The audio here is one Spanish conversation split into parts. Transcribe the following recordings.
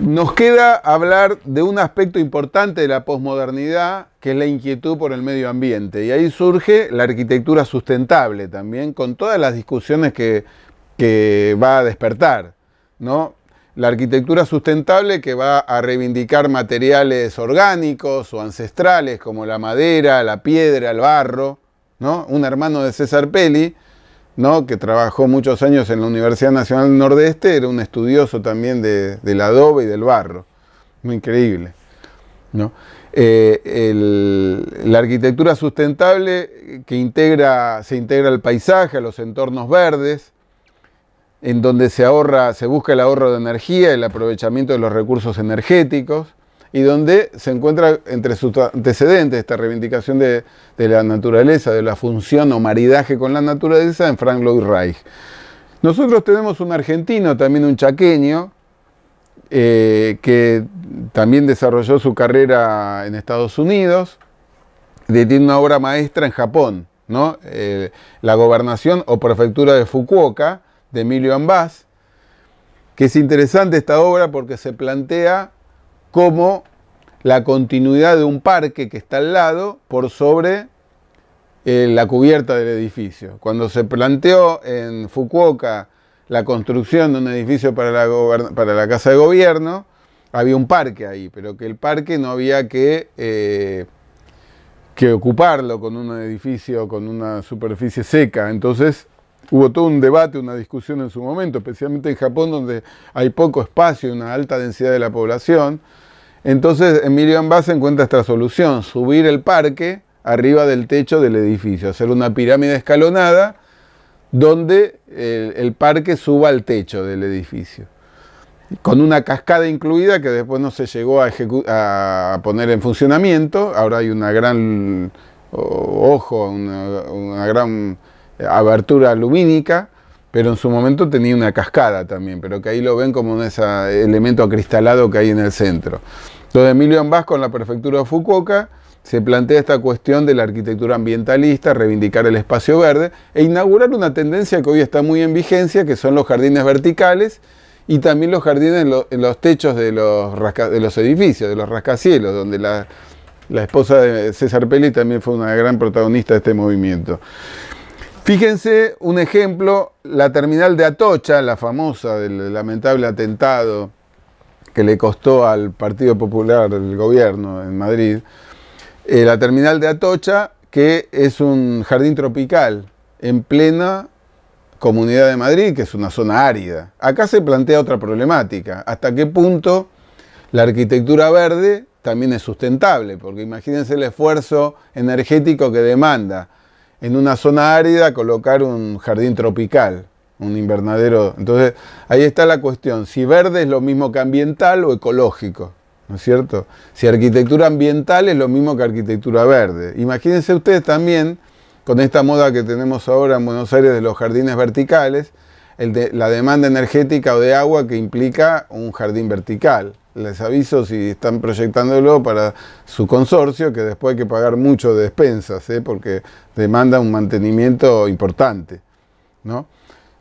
Nos queda hablar de un aspecto importante de la posmodernidad, que es la inquietud por el medio ambiente. Y ahí surge la arquitectura sustentable también, con todas las discusiones que, va a despertar. ¿no? La arquitectura sustentable que va a reivindicar materiales orgánicos o ancestrales, como la madera, la piedra, el barro, ¿no? un hermano de César Pelli, ¿no? que trabajó muchos años en la Universidad Nacional del Nordeste, era un estudioso también de, del adobe y del barro. Muy increíble. Eh, la arquitectura sustentable que integra, se integra al paisaje, a los entornos verdes, en donde se ahorra, se busca el ahorro de energía, el aprovechamiento de los recursos energéticos, y donde se encuentra entre sus antecedentes esta reivindicación de, la naturaleza, de la función o maridaje con la naturaleza en Frank Lloyd Wright. Nosotros tenemos un argentino, también un chaqueño, eh, que también desarrolló su carrera en Estados Unidos, y tiene una obra maestra en Japón, ¿no? Eh, la gobernación o prefectura de Fukuoka, de Emilio Ambás, que es interesante esta obra porque se plantea cómo la continuidad de un parque que está al lado por sobre eh, la cubierta del edificio. Cuando se planteó en Fukuoka la construcción de un edificio para la, Casa de Gobierno, había un parque ahí, pero que el parque no había eh, que, ocuparlo con un edificio, con una superficie seca. Entonces hubo todo un debate, una discusión en su momento, especialmente en Japón donde hay poco espacio, y una alta densidad de la población. Entonces Emilio Ambas encuentra esta solución, subir el parque arriba del techo del edificio, hacer una pirámide escalonada donde el, parque suba al techo del edificio, con una cascada incluida que después no se llegó a, poner en funcionamiento, ahora hay una gran ojo, una, una gran abertura lumínica pero en su momento tenía una cascada también, pero que ahí lo ven como un elemento acristalado que hay en el centro. Entonces Emilio Ambasco en la prefectura de Fukuoka se plantea esta cuestión de la arquitectura ambientalista, reivindicar el espacio verde e inaugurar una tendencia que hoy está muy en vigencia, que son los jardines verticales y también los jardines en los, techos de los, edificios, de los rascacielos, donde la, la esposa de César Pelli también fue una gran protagonista de este movimiento. Fíjense un ejemplo, la terminal de Atocha, la famosa del lamentable atentado que le costó al Partido Popular el gobierno en Madrid, eh, la terminal de Atocha, que es un jardín tropical en plena Comunidad de Madrid, que es una zona árida. Acá se plantea otra problemática, hasta qué punto la arquitectura verde también es sustentable, porque imagínense el esfuerzo energético que demanda en una zona árida colocar un jardín tropical, un invernadero. Entonces, ahí está la cuestión, si verde es lo mismo que ambiental o ecológico, ¿no es cierto? Si arquitectura ambiental es lo mismo que arquitectura verde. Imagínense ustedes también, con esta moda que tenemos ahora en Buenos Aires de los jardines verticales, el de, la demanda energética o de agua que implica un jardín vertical les aviso si están proyectándolo para su consorcio, que después hay que pagar mucho de despensas, ¿eh? porque demanda un mantenimiento importante. ¿no?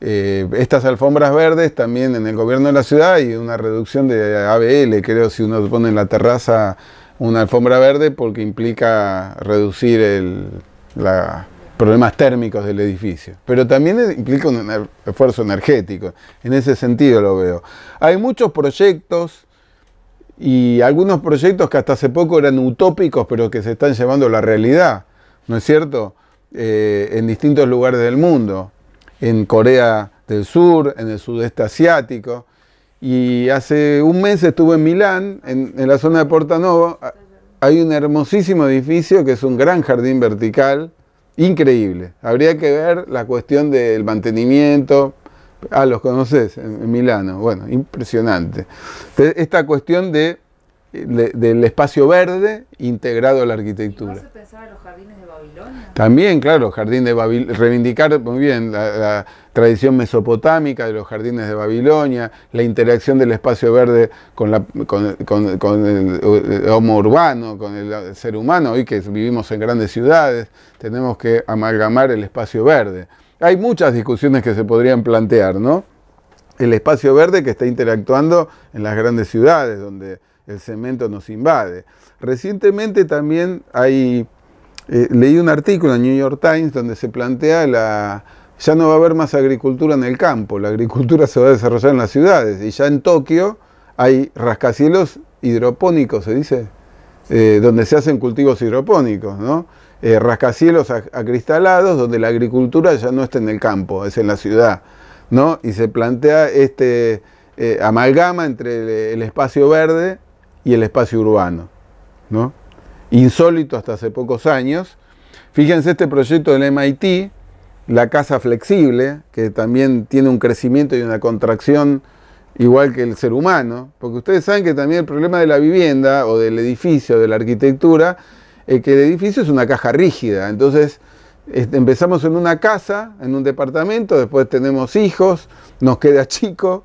Eh, estas alfombras verdes también en el gobierno de la ciudad hay una reducción de ABL, creo, si uno pone en la terraza una alfombra verde, porque implica reducir los problemas térmicos del edificio, pero también implica un esfuerzo energético, en ese sentido lo veo. Hay muchos proyectos y algunos proyectos que hasta hace poco eran utópicos, pero que se están llevando a la realidad, ¿no es cierto? Eh, en distintos lugares del mundo, en Corea del Sur, en el sudeste asiático. Y hace un mes estuve en Milán, en, la zona de Portanovo. hay un hermosísimo edificio que es un gran jardín vertical, increíble. Habría que ver la cuestión del mantenimiento, Ah, los conoces en, Milano. Bueno, impresionante. esta cuestión de, del espacio verde integrado a la arquitectura. ¿Y los jardines de Babilonia? También, claro, jardín de reivindicar muy bien la, tradición mesopotámica de los jardines de Babilonia, la interacción del espacio verde con, con el eh, homo urbano, con el ser humano, hoy que vivimos en grandes ciudades, tenemos que amalgamar el espacio verde. Hay muchas discusiones que se podrían plantear, ¿no? El espacio verde que está interactuando en las grandes ciudades, donde el cemento nos invade. Recientemente también hay, eh, leí un artículo en New York Times donde se plantea la, ya no va a haber más agricultura en el campo, la agricultura se va a desarrollar en las ciudades. Y ya en Tokio hay rascacielos hidropónicos, se dice, eh, donde se hacen cultivos hidropónicos, ¿no? Eh, rascacielos acristalados donde la agricultura ya no está en el campo, es en la ciudad, ¿no? Y se plantea este eh, amalgama entre el, espacio verde y el espacio urbano, ¿no? Insólito hasta hace pocos años. Fíjense este proyecto del MIT, la casa flexible, que también tiene un crecimiento y una contracción igual que el ser humano, porque ustedes saben que también el problema de la vivienda o del edificio, de la arquitectura, eh, que el edificio es una caja rígida. Entonces, este, empezamos en una casa, en un departamento, después tenemos hijos, nos queda chico,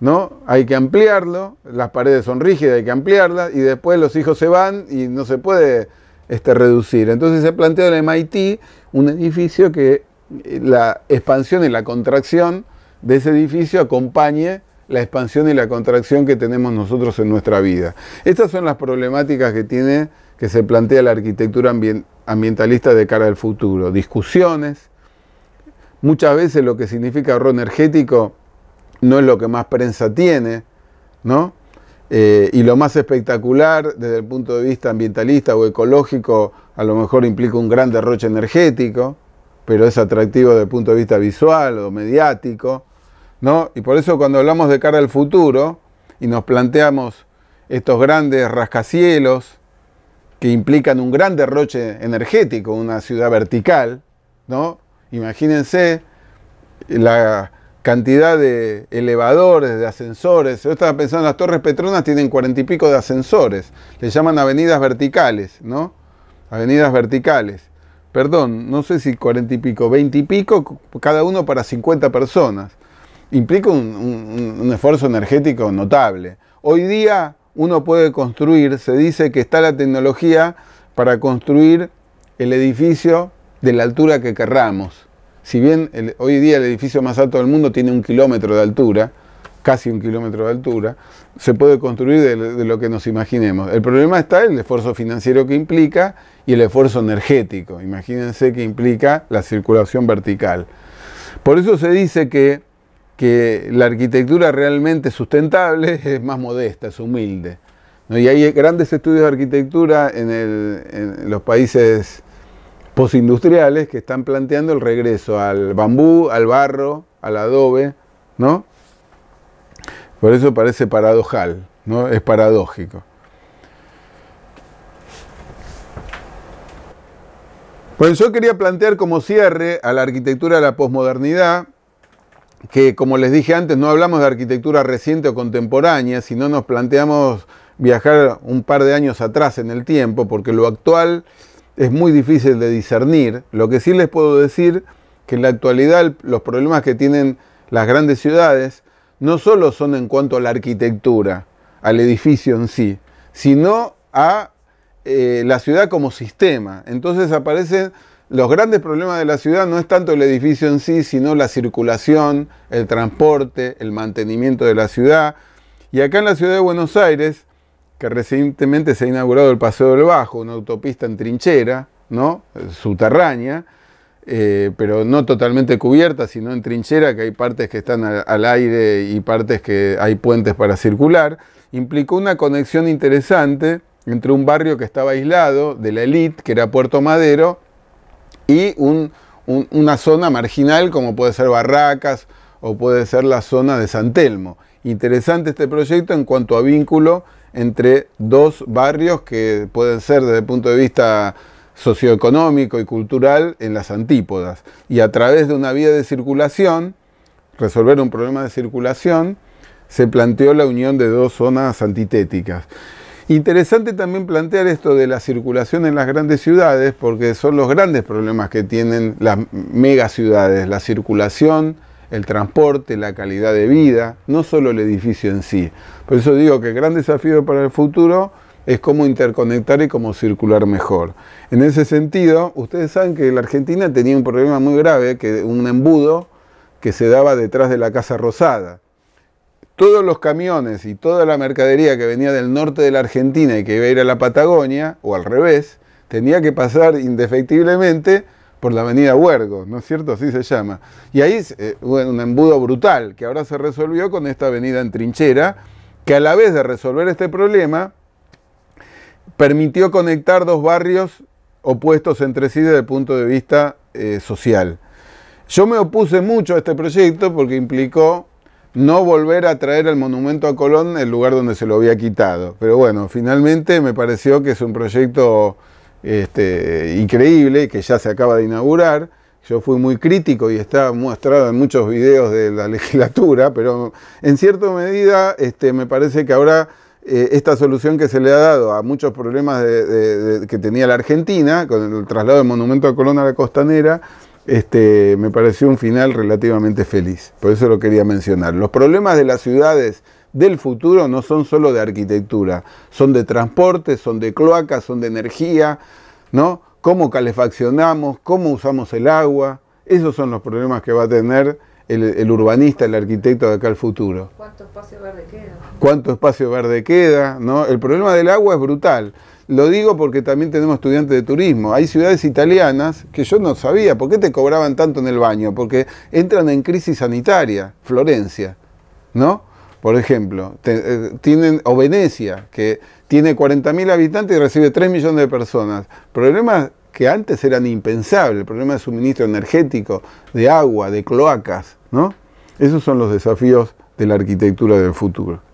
¿no? Hay que ampliarlo, las paredes son rígidas, hay que ampliarlas, y después los hijos se van y no se puede este, reducir. Entonces se plantea en MIT un edificio que eh, la expansión y la contracción de ese edificio acompañe la expansión y la contracción que tenemos nosotros en nuestra vida. Estas son las problemáticas que tiene que se plantea la arquitectura ambientalista de cara al futuro. Discusiones. Muchas veces lo que significa ahorro energético no es lo que más prensa tiene, ¿no? Eh, y lo más espectacular desde el punto de vista ambientalista o ecológico a lo mejor implica un gran derroche energético, pero es atractivo desde el punto de vista visual o mediático, ¿no? Y por eso cuando hablamos de cara al futuro y nos planteamos estos grandes rascacielos, que implican un gran derroche energético, una ciudad vertical, ¿no? Imagínense la cantidad de elevadores, de ascensores. Yo estaba pensando, las torres Petronas tienen cuarenta y pico de ascensores. Le llaman avenidas verticales, ¿no? Avenidas verticales. Perdón, no sé si cuarenta y pico, veinte y pico, cada uno para 50 personas. Implica un esfuerzo energético notable. Hoy día uno puede construir, se dice que está la tecnología para construir el edificio de la altura que querramos. Si bien hoy día el edificio más alto del mundo tiene un kilómetro de altura, casi un kilómetro de altura, se puede construir de, de, lo que nos imaginemos. El problema está el esfuerzo financiero que implica y el esfuerzo energético. Imagínense que implica la circulación vertical. Por eso se dice que que la arquitectura realmente sustentable es más modesta, es humilde. Y hay grandes estudios de arquitectura en, los países posindustriales que están planteando el regreso al bambú, al barro, al adobe, ¿no? Por eso parece paradojal, ¿no? Es paradójico. Pues yo quería plantear como cierre a la arquitectura de la posmodernidad que como les dije antes, no hablamos de arquitectura reciente o contemporánea, sino nos planteamos viajar un par de años atrás en el tiempo, porque lo actual es muy difícil de discernir. Lo que sí les puedo decir que en la actualidad los problemas que tienen las grandes ciudades no solo son en cuanto a la arquitectura, al edificio en sí, sino a eh, la ciudad como sistema. Entonces aparecen los grandes problemas de la ciudad no es tanto el edificio en sí, sino la circulación, el transporte, el mantenimiento de la ciudad. Y acá en la ciudad de Buenos Aires, que recientemente se ha inaugurado el Paseo del Bajo, una autopista en trinchera, ¿no? subterránea, eh, pero no totalmente cubierta, sino en trinchera, que hay partes que están al, al aire y partes que hay puentes para circular, implicó una conexión interesante entre un barrio que estaba aislado de la élite, que era Puerto Madero, y una zona marginal como puede ser Barracas o puede ser la zona de San Telmo. Interesante este proyecto en cuanto a vínculo entre dos barrios que pueden ser desde el punto de vista socioeconómico y cultural en las antípodas. Y a través de una vía de circulación, resolver un problema de circulación, se planteó la unión de dos zonas antitéticas. Interesante también plantear esto de la circulación en las grandes ciudades, porque son los grandes problemas que tienen las megaciudades, la circulación, el transporte, la calidad de vida, no solo el edificio en sí. Por eso digo que el gran desafío para el futuro es cómo interconectar y cómo circular mejor. En ese sentido, ustedes saben que la Argentina tenía un problema muy grave, que un embudo que se daba detrás de la Casa Rosada todos los camiones y toda la mercadería que venía del norte de la Argentina y que iba a ir a la Patagonia, o al revés, tenía que pasar indefectiblemente por la avenida Huergo, ¿no es cierto? Así se llama. Y ahí hubo eh, un embudo brutal que ahora se resolvió con esta avenida en trinchera, que a la vez de resolver este problema, permitió conectar dos barrios opuestos entre sí desde el punto de vista eh, social. Yo me opuse mucho a este proyecto porque implicó no volver a traer el monumento a Colón el lugar donde se lo había quitado. Pero bueno, finalmente me pareció que es un proyecto este, increíble que ya se acaba de inaugurar. Yo fui muy crítico y está mostrado en muchos videos de la legislatura, pero en cierta medida este, me parece que ahora eh, esta solución que se le ha dado a muchos problemas que tenía la Argentina con el traslado del monumento a Colón a la costanera, este, me pareció un final relativamente feliz. Por eso lo quería mencionar. Los problemas de las ciudades del futuro no son solo de arquitectura, son de transporte, son de cloacas, son de energía, ¿no? Cómo calefaccionamos, cómo usamos el agua. Esos son los problemas que va a tener el, urbanista, el arquitecto de acá al futuro. ¿Cuánto espacio verde queda? ¿Cuánto espacio verde queda? ¿no? El problema del agua es brutal. Lo digo porque también tenemos estudiantes de turismo. Hay ciudades italianas que yo no sabía por qué te cobraban tanto en el baño, porque entran en crisis sanitaria, Florencia, ¿no? Por ejemplo, eh, tienen, o Venecia, que tiene 40.000 habitantes y recibe 3 millones de personas. Problemas que antes eran impensables, problemas de suministro energético, de agua, de cloacas, ¿no? Esos son los desafíos de la arquitectura del futuro.